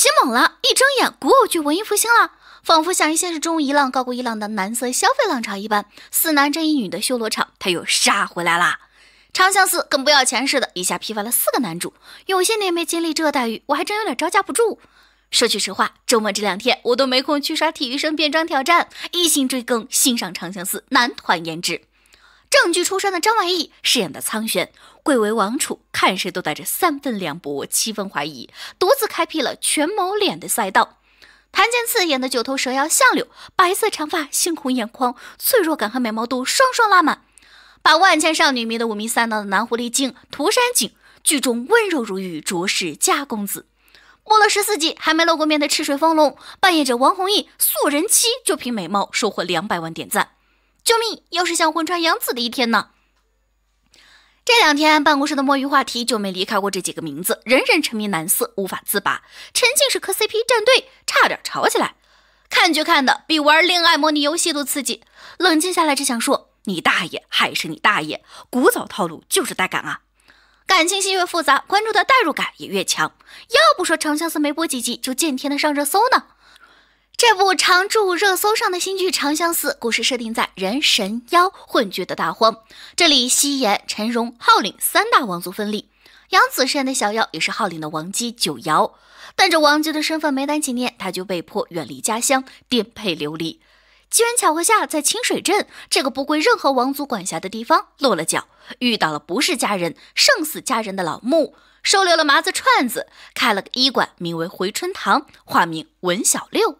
起猛了！一睁眼，古偶剧文艺复兴了，仿佛像现实中一浪高过一浪的男色消费浪潮一般，四男争一女的修罗场，他又杀回来了。长相思跟不要钱似的，一下批发了四个男主，有些年没经历这待遇，我还真有点招架不住。说句实话，周末这两天我都没空去刷体育生变装挑战，一心追更，欣赏长相思男团颜值。正剧出身的张晚意饰演的苍玄，贵为王储，看谁都带着三分凉薄、七分怀疑，独自开辟了权谋脸的赛道。谭健次演的九头蛇妖相柳，白色长发、猩红眼眶，脆弱感和美貌度双双拉满，把万千少女迷得五迷三道的男狐狸精涂山璟，剧中温柔如玉，着实佳公子。播了十四集还没露过面的赤水风龙，扮演着王弘毅素人妻，就凭美貌收获两百万点赞。救命！又是像混穿杨紫的一天呢。这两天办公室的摸鱼话题就没离开过这几个名字，人人沉迷男色无法自拔。沉浸式磕 CP 战队，差点吵起来。看剧看的比玩恋爱模拟游戏都刺激。冷静下来只想说：你大爷还是你大爷！古早套路就是带感啊！感情戏越复杂，观众的代入感也越强。要不说《长相思》没播几集就见天的上热搜呢。这部常驻热搜上的新剧《长相思》，故事设定在人神妖混居的大荒，这里西炎、陈荣浩领三大王族分立，杨紫饰演的小妖也是浩领的王姬九瑶，但这王姬的身份没几年，她就被迫远离家乡，颠沛流离。机缘巧合下，在清水镇这个不归任何王族管辖的地方落了脚，遇到了不是家人胜似家人的老木，收留了麻子串子，开了个医馆，名为回春堂，化名文小六。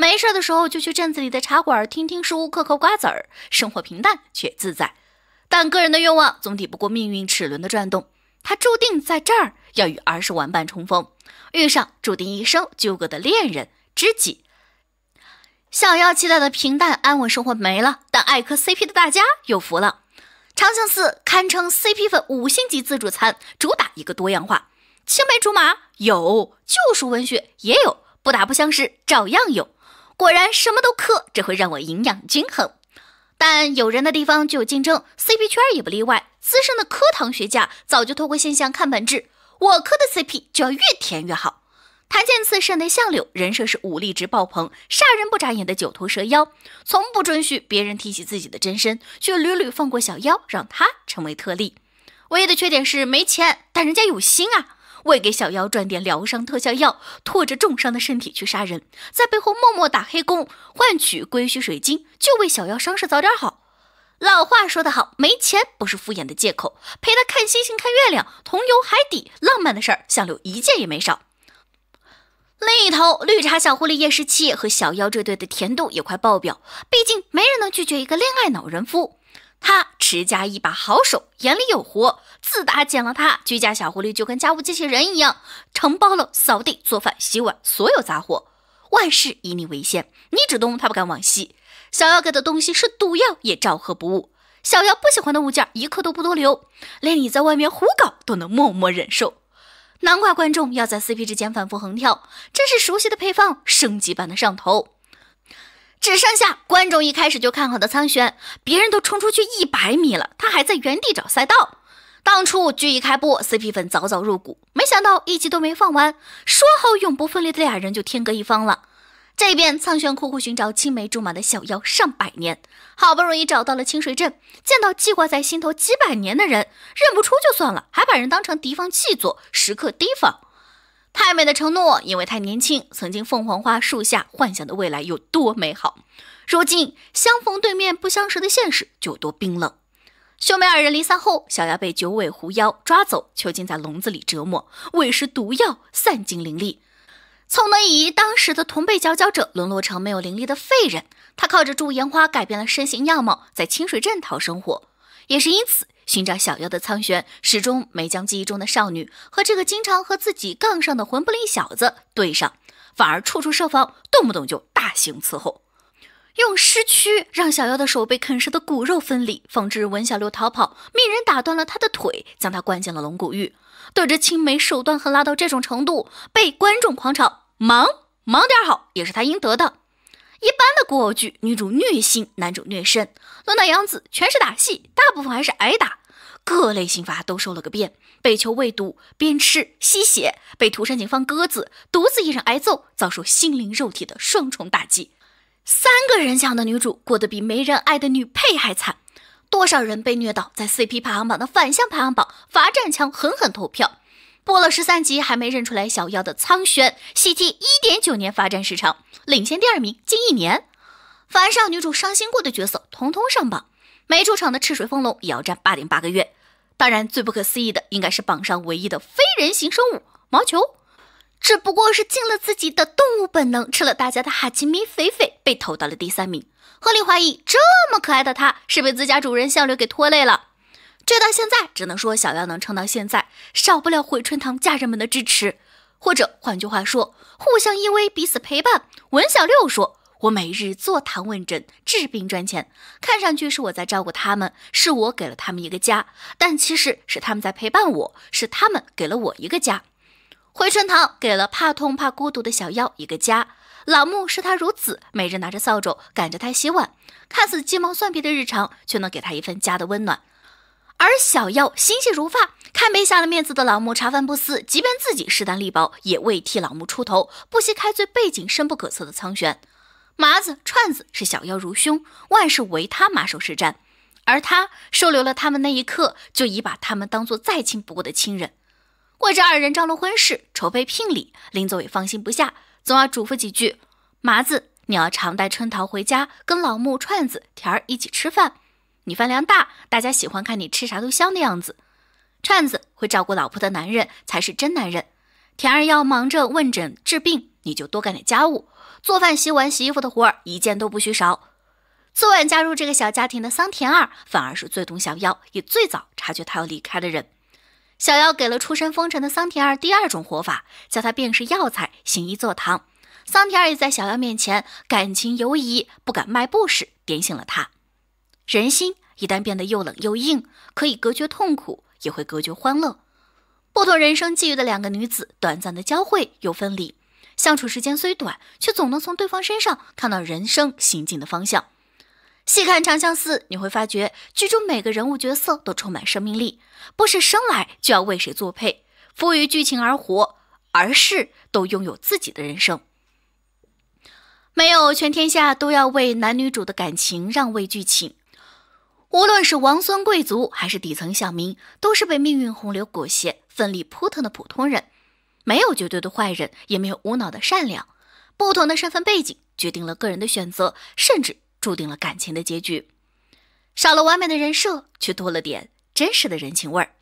没事的时候就去镇子里的茶馆听听书、嗑嗑瓜子儿，生活平淡却自在。但个人的愿望总抵不过命运齿轮的转动，他注定在这儿要与儿时玩伴重逢，遇上注定一生纠葛的恋人、知己。想要期待的平淡安稳生活没了，但爱磕 CP 的大家有福了，长相寺堪称 CP 粉五星级自助餐，主打一个多样化。青梅竹马有，救赎文学也有，不打不相识照样有。果然什么都磕，这会让我营养均衡。但有人的地方就有竞争，CP 圈也不例外。资深的磕糖学家早就透过现象看本质，我磕的 CP 就要越甜越好。檀健次设内向柳人设是武力值爆棚、杀人不眨眼的九头蛇妖，从不准许别人提起自己的真身，却屡屡放过小妖，让他成为特例。唯一的缺点是没钱，但人家有心啊。为给小妖赚点疗伤特效药，拖着重伤的身体去杀人，在背后默默打黑工，换取龟墟水晶，就为小妖伤势早点好。老话说得好，没钱不是敷衍的借口。陪他看星星看月亮，同游海底，浪漫的事儿，相柳一件也没少。另一头，绿茶小狐狸叶十七和小妖这对的甜度也快爆表，毕竟没人能拒绝一个恋爱脑人夫。他。十家一把好手，眼里有活。自打捡了它，居家小狐狸就跟家务机器人一样，承包了扫地、做饭、洗碗所有杂活，万事以你为先。你主动，他不敢往西；小妖给的东西是毒药，也照喝不误。小妖不喜欢的物件，一刻都不多留，连你在外面胡搞都能默默忍受。难怪观众要在 CP 之间反复横跳，真是熟悉的配方，升级版的上头。只剩下观众一开始就看好的苍玄，别人都冲出去一百米了，他还在原地找赛道。当初剧一开播，CP 粉早早入股，没想到一集都没放完，说好永不分离的俩人就天各一方了。这边苍玄苦苦寻找青梅竹马的小妖上百年，好不容易找到了清水镇，见到记挂在心头几百年的人，认不出就算了，还把人当成敌方棋作，时刻提防。太美的承诺，因为太年轻。曾经凤凰花树下幻想的未来有多美好，如今相逢对面不相识的现实就多冰冷。兄妹二人离散后，小丫被九尾狐妖抓走，囚禁在笼子里折磨，喂食毒药，散尽灵力。从能以当时的同辈佼佼者，沦落成没有灵力的废人。他靠着祝烟花改变了身形样貌，在清水镇讨生活，也是因此。寻找小妖的苍玄始终没将记忆中的少女和这个经常和自己杠上的魂不吝小子对上，反而处处设防，动不动就大刑伺候，用尸躯让小妖的手被啃食的骨肉分离，防止文小六逃跑，命人打断了他的腿，将他关进了龙骨狱。对着青梅手段狠辣到这种程度，被观众狂嘲，忙忙点好也是他应得的。一般的偶剧，女主虐心，男主虐身。轮到杨紫，全是打戏，大部分还是挨打，各类刑罚都受了个遍，被囚喂毒，鞭吃、吸血，被涂山警方鸽子，独自一人挨揍，遭受心灵肉体的双重打击。三个人像的女主，过得比没人爱的女配还惨。多少人被虐倒在 CP 排行榜的反向排行榜罚站墙狠狠投票。播了十三集还没认出来小妖的苍玄，喜提一点九年发展时长，领先第二名近一年。凡上女主伤心过的角色，通通上榜。没出场的赤水风龙也要占八点八个月。当然，最不可思议的应该是榜上唯一的非人形生物毛球，只不过是尽了自己的动物本能，吃了大家的哈基米肥肥，被投到了第三名。合理怀疑，这么可爱的他，是被自家主人相柳给拖累了。追到现在，只能说小妖能撑到现在，少不了回春堂家人们的支持，或者换句话说，互相依偎，彼此陪伴。文小六说：“我每日坐堂问诊，治病赚钱，看上去是我在照顾他们，是我给了他们一个家，但其实是他们在陪伴我，是他们给了我一个家。回春堂给了怕痛怕孤独的小妖一个家，老木视他如子，每日拿着扫帚赶着他洗碗，看似鸡毛蒜皮的日常，却能给他一份家的温暖。”而小妖心细如发，看被下了面子的老木茶饭不思，即便自己势单力薄，也未替老木出头，不惜开罪背景深不可测的苍玄。麻子串子是小妖如兄，万事唯他马首是瞻。而他收留了他们那一刻，就已把他们当做再亲不过的亲人。为这二人张罗婚事，筹备聘礼，临走也放心不下，总要嘱咐几句：麻子，你要常带春桃回家，跟老木串子田儿一起吃饭。你饭量大，大家喜欢看你吃啥都香的样子。串子会照顾老婆的男人才是真男人。田二要忙着问诊治病，你就多干点家务，做饭、洗碗、洗衣服的活儿一件都不许少。昨晚加入这个小家庭的桑田二，反而是最懂小妖，也最早察觉他要离开的人。小妖给了出身风尘的桑田二第二种活法，叫他辨识药材、行医坐堂。桑田二也在小妖面前感情犹疑，不敢迈步时，点醒了他。人心一旦变得又冷又硬，可以隔绝痛苦，也会隔绝欢乐。不同人生际遇的两个女子，短暂的交汇又分离，相处时间虽短，却总能从对方身上看到人生行进的方向。细看《长相思》，你会发觉剧中每个人物角色都充满生命力，不是生来就要为谁作配，赋予剧情而活，而是都拥有自己的人生，没有全天下都要为男女主的感情让位剧情。无论是王孙贵族，还是底层小民，都是被命运洪流裹挟、奋力扑腾的普通人。没有绝对的坏人，也没有无脑的善良。不同的身份背景决定了个人的选择，甚至注定了感情的结局。少了完美的人设，却多了点真实的人情味儿。